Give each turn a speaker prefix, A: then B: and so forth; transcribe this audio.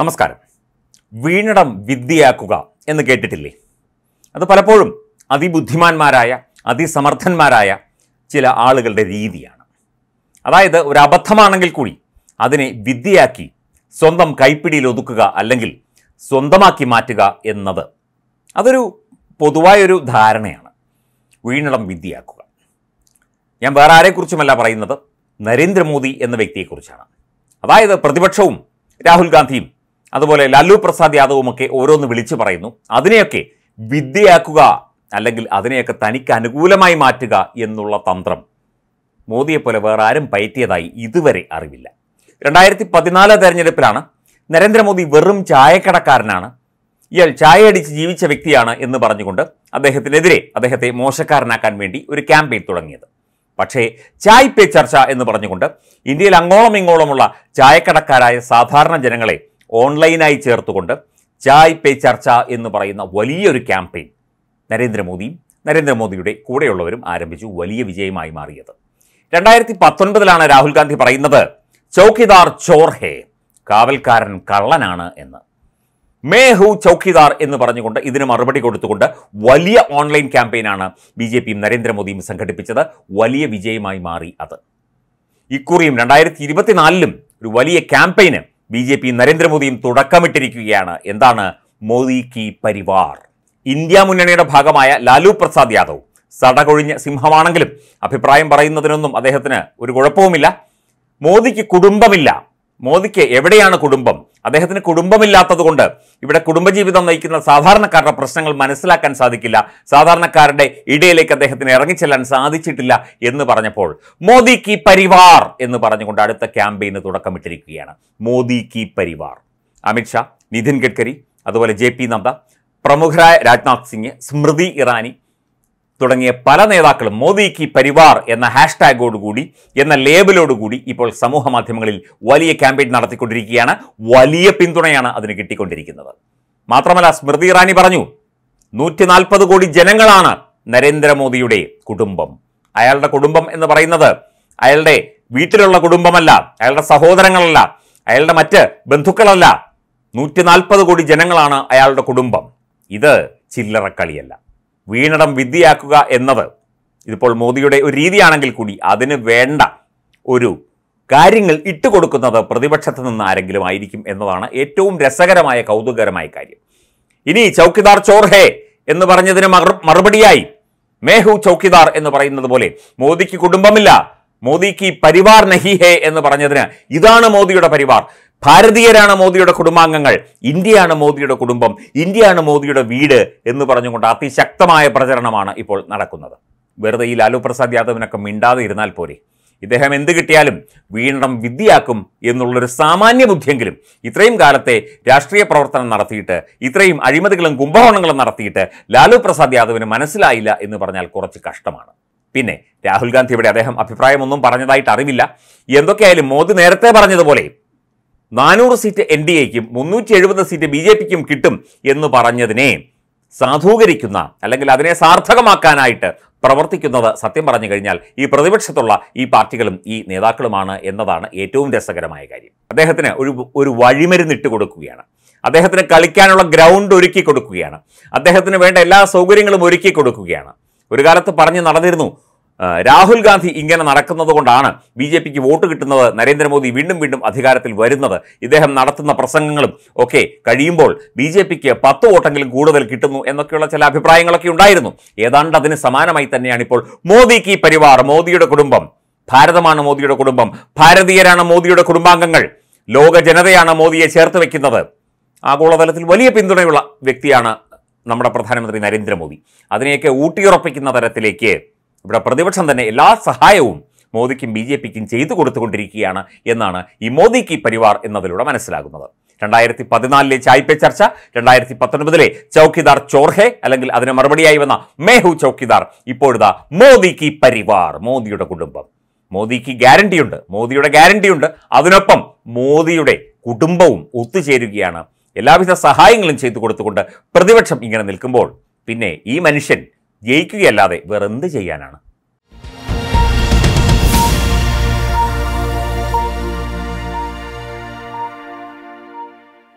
A: നമസ്കാരം വീണിടം വിദ്യയാക്കുക എന്ന് കേട്ടിട്ടില്ലേ അത് പലപ്പോഴും അതിബുദ്ധിമാന്മാരായ അതിസമർത്ഥന്മാരായ ചില ആളുകളുടെ രീതിയാണ് അതായത് ഒരു അബദ്ധമാണെങ്കിൽ കൂടി അതിനെ വിദ്യയാക്കി സ്വന്തം കൈപ്പിടിയിൽ ഒതുക്കുക അല്ലെങ്കിൽ സ്വന്തമാക്കി മാറ്റുക എന്നത് അതൊരു പൊതുവായൊരു ധാരണയാണ് വീണിടം വിദ്യയാക്കുക ഞാൻ വേറെ ആരെക്കുറിച്ചുമല്ല പറയുന്നത് നരേന്ദ്രമോദി എന്ന വ്യക്തിയെക്കുറിച്ചാണ് അതായത് പ്രതിപക്ഷവും രാഹുൽ ഗാന്ധിയും അതുപോലെ ലാലു പ്രസാദ് യാദവുമൊക്കെ ഓരോന്ന് വിളിച്ചു പറയുന്നു അതിനെയൊക്കെ വിദ്യയാക്കുക അല്ലെങ്കിൽ അതിനെയൊക്കെ തനിക്ക് അനുകൂലമായി മാറ്റുക എന്നുള്ള തന്ത്രം മോദിയെപ്പോലെ വേറെ ആരും പയറ്റിയതായി ഇതുവരെ അറിവില്ല രണ്ടായിരത്തി പതിനാല് തെരഞ്ഞെടുപ്പിലാണ് നരേന്ദ്രമോദി വെറും ചായക്കടക്കാരനാണ് ഇയാൾ ചായയടിച്ച് ജീവിച്ച വ്യക്തിയാണ് എന്ന് പറഞ്ഞുകൊണ്ട് അദ്ദേഹത്തിനെതിരെ അദ്ദേഹത്തെ മോശക്കാരനാക്കാൻ വേണ്ടി ഒരു ക്യാമ്പയിൻ തുടങ്ങിയത് പക്ഷേ ചായ് പേ ചർച്ച എന്ന് പറഞ്ഞുകൊണ്ട് ഇന്ത്യയിൽ അങ്ങോളം ഇങ്ങോളമുള്ള ചായക്കടക്കാരായ സാധാരണ ജനങ്ങളെ ഓൺലൈനായി ചേർത്തുകൊണ്ട് ചായ് പേ ചർച്ച എന്ന് പറയുന്ന വലിയൊരു ക്യാമ്പയിൻ നരേന്ദ്രമോദിയും നരേന്ദ്രമോദിയുടെ കൂടെയുള്ളവരും ആരംഭിച്ചു വലിയ വിജയമായി മാറിയത് രണ്ടായിരത്തി പത്തൊൻപതിലാണ് രാഹുൽ ഗാന്ധി പറയുന്നത് ചൗക്കിദാർ ചോർഹേ കാവൽക്കാരൻ കള്ളനാണ് എന്ന് മേ ഹു ചൗക്കിദാർ എന്ന് പറഞ്ഞുകൊണ്ട് ഇതിന് മറുപടി കൊടുത്തുകൊണ്ട് വലിയ ഓൺലൈൻ ക്യാമ്പയിനാണ് ബി ജെ പിയും നരേന്ദ്രമോദിയും സംഘടിപ്പിച്ചത് വലിയ വിജയമായി മാറി അത് ഇക്കുറിയും രണ്ടായിരത്തി ഇരുപത്തിനാലിലും ഒരു വലിയ ക്യാമ്പയിന് ബി ജെ പി നരേന്ദ്രമോദിയും തുടക്കമിട്ടിരിക്കുകയാണ് എന്താണ് മോദി കി പരിവാർ ഇന്ത്യ മുന്നണിയുടെ ഭാഗമായ ലാലു പ്രസാദ് യാദവ് സടകൊഴിഞ്ഞ സിംഹമാണെങ്കിലും അഭിപ്രായം പറയുന്നതിനൊന്നും അദ്ദേഹത്തിന് ഒരു കുഴപ്പവുമില്ല മോദിക്ക് കുടുംബമില്ല മോദിക്ക് എവിടെയാണ് കുടുംബം അദ്ദേഹത്തിന് കുടുംബമില്ലാത്തതുകൊണ്ട് ഇവിടെ കുടുംബജീവിതം നയിക്കുന്ന സാധാരണക്കാരുടെ പ്രശ്നങ്ങൾ മനസ്സിലാക്കാൻ സാധിക്കില്ല സാധാരണക്കാരുടെ ഇടയിലേക്ക് അദ്ദേഹത്തിന് ഇറങ്ങിച്ചെല്ലാൻ സാധിച്ചിട്ടില്ല എന്ന് പറഞ്ഞപ്പോൾ മോദി കി പരിവാർ എന്ന് പറഞ്ഞുകൊണ്ട് അടുത്ത ക്യാമ്പയിന് തുടക്കമിട്ടിരിക്കുകയാണ് മോദി കി പരിവാർ അമിത്ഷാ നിതിൻ ഗഡ്കരി അതുപോലെ ജെ പി നദ്ദ പ്രമുഖരായ രാജ്നാഥ് സിംഗ് സ്മൃതി ഇറാനി തുടങ്ങിയ പല നേതാക്കളും മോദി കി പരിവാർ എന്ന ഹാഷ്ടാഗോടുകൂടി എന്ന ലേബലോടുകൂടി ഇപ്പോൾ സമൂഹ മാധ്യമങ്ങളിൽ വലിയ ക്യാമ്പയിൻ നടത്തിക്കൊണ്ടിരിക്കുകയാണ് വലിയ പിന്തുണയാണ് അതിന് കിട്ടിക്കൊണ്ടിരിക്കുന്നത് മാത്രമല്ല സ്മൃതി ഇറാനി പറഞ്ഞു നൂറ്റി നാൽപ്പത് കോടി ജനങ്ങളാണ് നരേന്ദ്രമോദിയുടെ കുടുംബം അയാളുടെ കുടുംബം എന്ന് പറയുന്നത് അയാളുടെ വീട്ടിലുള്ള കുടുംബമല്ല അയാളുടെ സഹോദരങ്ങളല്ല അയാളുടെ മറ്റ് ബന്ധുക്കളല്ല നൂറ്റി നാൽപ്പത് കോടി ജനങ്ങളാണ് അയാളുടെ കുടുംബം ഇത് ചില്ലറക്കളിയല്ല വീണടം വിദ്യയാക്കുക എന്നത് ഇതിപ്പോൾ മോദിയുടെ ഒരു രീതിയാണെങ്കിൽ കൂടി അതിന് വേണ്ട ഒരു കാര്യങ്ങൾ ഇട്ടുകൊടുക്കുന്നത് പ്രതിപക്ഷത്ത് നിന്ന് ആരെങ്കിലും ആയിരിക്കും എന്നതാണ് ഏറ്റവും രസകരമായ കൗതുകകരമായ കാര്യം ഇനി ചൗക്കിദാർ ചോർഹേ എന്ന് പറഞ്ഞതിന് മറുപടിയായി മേഹു ചൗക്കിദാർ എന്ന് പറയുന്നത് പോലെ മോദിക്ക് കുടുംബമില്ല മോദിക്ക് പരിവാർ നഹി ഹേ എന്ന് പറഞ്ഞതിന് ഇതാണ് മോദിയുടെ പരിവാർ ഭാരതീയരാണ് മോദിയുടെ കുടുംബാംഗങ്ങൾ ഇന്ത്യയാണ് മോദിയുടെ കുടുംബം ഇന്ത്യയാണ് മോദിയുടെ വീട് എന്ന് പറഞ്ഞുകൊണ്ട് അതിശക്തമായ പ്രചരണമാണ് ഇപ്പോൾ നടക്കുന്നത് വെറുതെ ഈ ലാലു പ്രസാദ് യാദവിനൊക്കെ മിണ്ടാതെ ഇരുന്നാൽ പോരെ ഇദ്ദേഹം എന്ത് കിട്ടിയാലും വീണ്ടും വിദ്യയാക്കും എന്നുള്ളൊരു സാമാന്യ ബുദ്ധിയെങ്കിലും ഇത്രയും കാലത്തെ രാഷ്ട്രീയ പ്രവർത്തനം നടത്തിയിട്ട് ഇത്രയും അഴിമതികളും കുംഭകോണങ്ങളും നടത്തിയിട്ട് ലാലു പ്രസാദ് യാദവിന് മനസ്സിലായില്ല എന്ന് പറഞ്ഞാൽ കുറച്ച് കഷ്ടമാണ് പിന്നെ രാഹുൽ ഗാന്ധി ഇവിടെ അദ്ദേഹം അഭിപ്രായമൊന്നും പറഞ്ഞതായിട്ട് അറിവില്ല എന്തൊക്കെയായാലും മോദി നേരത്തെ പറഞ്ഞതുപോലെ നാനൂറ് സീറ്റ് എൻ ഡി എക്കും മുന്നൂറ്റി എഴുപത് സീറ്റ് ബി ജെ പിക്കും കിട്ടും എന്ന് പറഞ്ഞതിനെ സാധൂകരിക്കുന്ന അല്ലെങ്കിൽ അതിനെ സാർത്ഥകമാക്കാനായിട്ട് പ്രവർത്തിക്കുന്നത് സത്യം പറഞ്ഞു കഴിഞ്ഞാൽ ഈ പ്രതിപക്ഷത്തുള്ള ഈ പാർട്ടികളും ഈ നേതാക്കളുമാണ് എന്നതാണ് ഏറ്റവും രസകരമായ കാര്യം അദ്ദേഹത്തിന് ഒരു ഒരു വഴിമരുന്നിട്ട് കൊടുക്കുകയാണ് അദ്ദേഹത്തിന് കളിക്കാനുള്ള ഗ്രൗണ്ട് ഒരുക്കി കൊടുക്കുകയാണ് അദ്ദേഹത്തിന് വേണ്ട എല്ലാ സൗകര്യങ്ങളും ഒരുക്കി കൊടുക്കുകയാണ് ഒരു കാലത്ത് പറഞ്ഞ് നടന്നിരുന്നു രാഹുൽ ഗാന്ധി ഇങ്ങനെ നടക്കുന്നത് കൊണ്ടാണ് ബി ജെ പിക്ക് വോട്ട് കിട്ടുന്നത് നരേന്ദ്രമോദി വീണ്ടും വീണ്ടും അധികാരത്തിൽ വരുന്നത് ഇദ്ദേഹം നടത്തുന്ന പ്രസംഗങ്ങളും ഒക്കെ കഴിയുമ്പോൾ ബി ജെ പിക്ക് പത്ത് വോട്ടെങ്കിലും കൂടുതൽ കിട്ടുന്നു എന്നൊക്കെയുള്ള ചില അഭിപ്രായങ്ങളൊക്കെ ഉണ്ടായിരുന്നു ഏതാണ്ട് അതിന് സമാനമായി തന്നെയാണ് ഇപ്പോൾ മോദി കി പരിവാർ മോദിയുടെ കുടുംബം ഭാരതമാണ് മോദിയുടെ കുടുംബം ഭാരതീയരാണ് മോദിയുടെ കുടുംബാംഗങ്ങൾ ലോക ജനതയാണ് മോദിയെ ചേർത്ത് വയ്ക്കുന്നത് ആഗോളതലത്തിൽ വലിയ പിന്തുണയുള്ള വ്യക്തിയാണ് നമ്മുടെ പ്രധാനമന്ത്രി നരേന്ദ്രമോദി അതിനെയൊക്കെ ഊട്ടിയുറപ്പിക്കുന്ന തരത്തിലേക്ക് ഇവിടെ പ്രതിപക്ഷം തന്നെ എല്ലാ സഹായവും മോദിക്കും ബി ജെ പിക്കും ചെയ്തു കൊടുത്തുകൊണ്ടിരിക്കുകയാണ് എന്നാണ് ഈ മോദി കി പരിവാർ എന്നതിലൂടെ മനസ്സിലാകുന്നത് രണ്ടായിരത്തി പതിനാലിലെ ചായ് പേ ചർച്ച രണ്ടായിരത്തി പത്തൊൻപതിലെ ചൌക്കിദാർ ചോർഹെ അല്ലെങ്കിൽ അതിന് മറുപടിയായി വന്ന മേഹു ചൌക്കിദാർ ഇപ്പോഴിതാ മോദി കി പരിവാർ മോദിയുടെ കുടുംബം മോദിക്ക് ഗ്യാരണ്ടിയുണ്ട് മോദിയുടെ ഗ്യാരണ്ടിയുണ്ട് അതിനൊപ്പം മോദിയുടെ കുടുംബവും ഒത്തുചേരുകയാണ് എല്ലാവിധ സഹായങ്ങളും ചെയ്തു കൊടുത്തുകൊണ്ട് പ്രതിപക്ഷം ഇങ്ങനെ നിൽക്കുമ്പോൾ പിന്നെ ഈ മനുഷ്യൻ ജയിക്കുകയല്ലാതെ വേറെ എന്ത് ചെയ്യാനാണ്